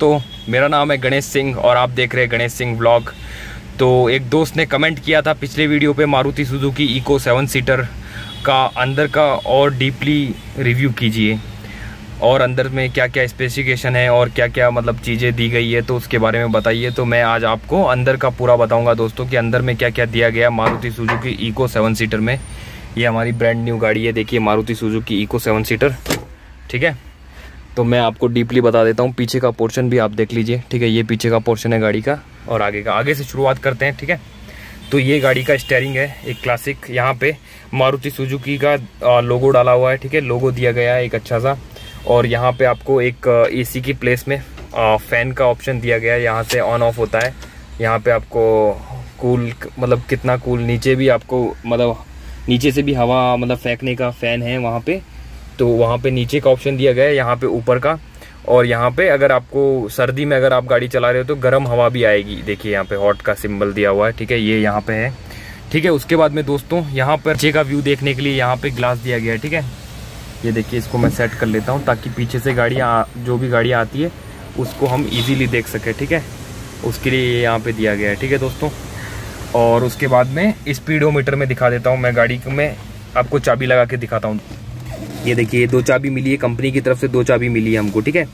दोस्तों मेरा नाम है गणेश सिंह और आप देख रहे हैं गणेश सिंह ब्लॉग तो एक दोस्त ने कमेंट किया था पिछले वीडियो पे Maruti Suzuki Eeco seven seater का अंदर का और डीपली रिव्यू कीजिए और अंदर में क्या क्या स्पेसिफिकेशन है और क्या क्या मतलब चीज़ें दी गई है तो उसके बारे में बताइए तो मैं आज आपको अंदर का पूरा बताऊँगा दोस्तों कि अंदर में क्या क्या दिया गया Maruti Suzuki Eeco seven seater में ये हमारी ब्रांड न्यू गाड़ी है देखिए Maruti Suzuki Eeco seven seater ठीक है तो मैं आपको डीपली बता देता हूँ पीछे का पोर्शन भी आप देख लीजिए ठीक है ये पीछे का पोर्शन है गाड़ी का और आगे का आगे से शुरुआत करते हैं ठीक है तो ये गाड़ी का स्टेयरिंग है एक क्लासिक यहाँ पे मारुति सुजुकी का लोगो डाला हुआ है ठीक है लोगो दिया गया है एक अच्छा सा और यहाँ पे आपको एक एसी की प्लेस में फ़ैन का ऑप्शन दिया गया है यहाँ से ऑन ऑफ होता है यहाँ पे आपको कूल मतलब कितना कूल नीचे भी आपको मतलब नीचे से भी हवा मतलब फेंकने का फ़ैन है वहाँ पे तो वहाँ पे नीचे का ऑप्शन दिया गया है यहाँ पे ऊपर का और यहाँ पे अगर आपको सर्दी में अगर आप गाड़ी चला रहे हो तो गर्म हवा भी आएगी देखिए यहाँ पे हॉट का सिंबल दिया हुआ है ठीक है ये यह यहाँ पे है ठीक है उसके बाद में दोस्तों यहाँ पर नीचे का व्यू देखने के लिए यहाँ पे ग्लास दिया गया है ठीक है ये देखिए इसको मैं सेट कर लेता हूँ ताकि पीछे से गाड़ियाँ जो भी गाड़ियाँ आती है उसको हम ईजिली देख सकें ठीक है उसके लिए ये यहाँ पर दिया गया है ठीक है दोस्तों और उसके बाद में स्पीडोमीटर में दिखा देता हूँ मैं गाड़ी में आपको चाबी लगा के दिखाता हूँ ये देखिए दो चाबी मिली है कंपनी की तरफ से दो चाबी मिली है हमको ठीक है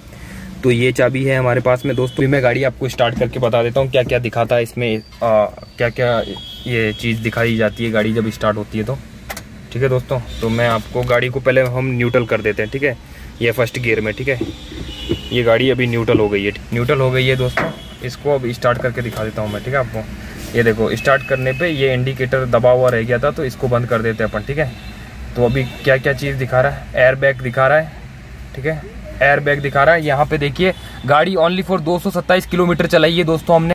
तो ये चाबी है हमारे पास में दोस्तों भी मैं गाड़ी आपको स्टार्ट करके बता देता हूँ क्या क्या दिखाता है इसमें आ, क्या क्या ये चीज़ दिखाई जाती है गाड़ी जब स्टार्ट होती है तो ठीक है दोस्तों तो मैं आपको गाड़ी को पहले हम न्यूट्रल कर देते हैं ठीक है ये फर्स्ट गियर में ठीक है ये गाड़ी अभी न्यूट्रल हो गई है न्यूट्रल हो गई है दोस्तों इसको अब स्टार्ट करके दिखा देता हूँ मैं ठीक है आपको ये देखो स्टार्ट करने पर ये इंडिकेटर दबा हुआ रह गया था तो इसको बंद कर देते हैं अपन ठीक है तो अभी क्या क्या चीज़ दिखा रहा है एयर बैग दिखा रहा है ठीक है एयर बैग दिखा रहा है यहाँ पे देखिए गाड़ी ओनली फॉर दो किलोमीटर चलाई है दोस्तों हमने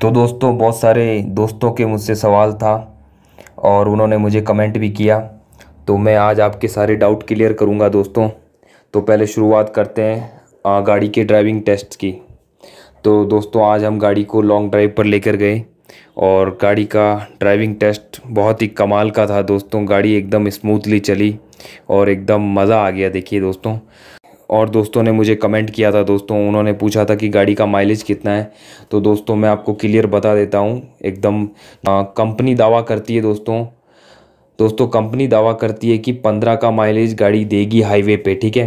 तो दोस्तों बहुत सारे दोस्तों के मुझसे सवाल था और उन्होंने मुझे कमेंट भी किया तो मैं आज आपके सारे डाउट क्लियर करूंगा दोस्तों तो पहले शुरुआत करते हैं गाड़ी के ड्राइविंग टेस्ट की तो दोस्तों आज हम गाड़ी को लॉन्ग ड्राइव पर लेकर गए और गाड़ी का ड्राइविंग टेस्ट बहुत ही कमाल का था दोस्तों गाड़ी एकदम स्मूथली चली और एकदम मज़ा आ गया देखिए दोस्तों और दोस्तों ने मुझे कमेंट किया था दोस्तों उन्होंने पूछा था कि गाड़ी का माइलेज कितना है तो दोस्तों मैं आपको क्लियर बता देता हूँ एकदम कंपनी दावा करती है दोस्तों दोस्तों कंपनी दावा करती है कि पंद्रह का माइलेज गाड़ी देगी हाईवे पे ठीक है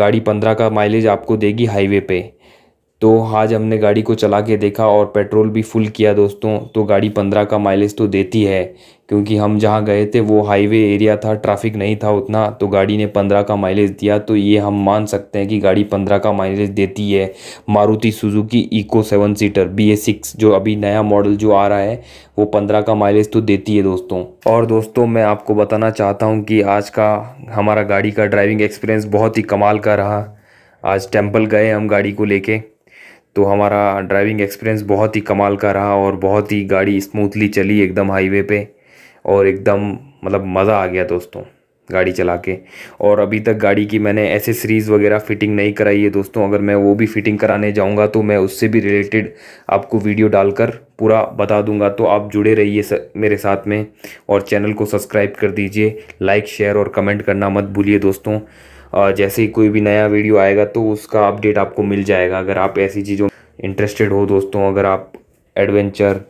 गाड़ी पंद्रह का माइलेज आपको देगी हाईवे पे तो आज हमने गाड़ी को चला के देखा और पेट्रोल भी फुल किया दोस्तों तो गाड़ी पंद्रह का माइलेज तो देती है क्योंकि हम जहाँ गए थे वो हाईवे एरिया था ट्रैफिक नहीं था उतना तो गाड़ी ने पंद्रह का माइलेज दिया तो ये हम मान सकते हैं कि गाड़ी पंद्रह का माइलेज देती है Maruti Suzuki Eeco seven seater B A six जो अभी नया मॉडल जो आ रहा है वो पंद्रह का माइलेज तो देती है दोस्तों और दोस्तों मैं आपको बताना चाहता हूँ कि आज का हमारा गाड़ी का ड्राइविंग एक्सपीरियंस बहुत ही कमाल का रहा आज टेम्पल गए हम गाड़ी को ले तो हमारा ड्राइविंग एक्सपीरियंस बहुत ही कमाल का रहा और बहुत ही गाड़ी स्मूथली चली एकदम हाईवे पर और एकदम मतलब मज़ा आ गया दोस्तों गाड़ी चला के और अभी तक गाड़ी की मैंने एसेसरीज़ वगैरह फ़िटिंग नहीं कराई है दोस्तों अगर मैं वो भी फ़िटिंग कराने जाऊँगा तो मैं उससे भी रिलेटेड आपको वीडियो डालकर पूरा बता दूंगा तो आप जुड़े रहिए मेरे साथ में और चैनल को सब्सक्राइब कर दीजिए लाइक शेयर और कमेंट करना मत भूलिए दोस्तों जैसे ही कोई भी नया वीडियो आएगा तो उसका अपडेट आपको मिल जाएगा अगर आप ऐसी चीज़ों इंटरेस्टेड हो दोस्तों अगर आप एडवेंचर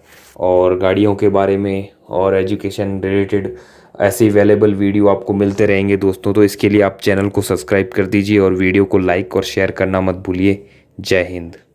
और गाड़ियों के बारे में और एजुकेशन रिलेटेड ऐसे अवेलेबल वीडियो आपको मिलते रहेंगे दोस्तों तो इसके लिए आप चैनल को सब्सक्राइब कर दीजिए और वीडियो को लाइक और शेयर करना मत भूलिए जय हिंद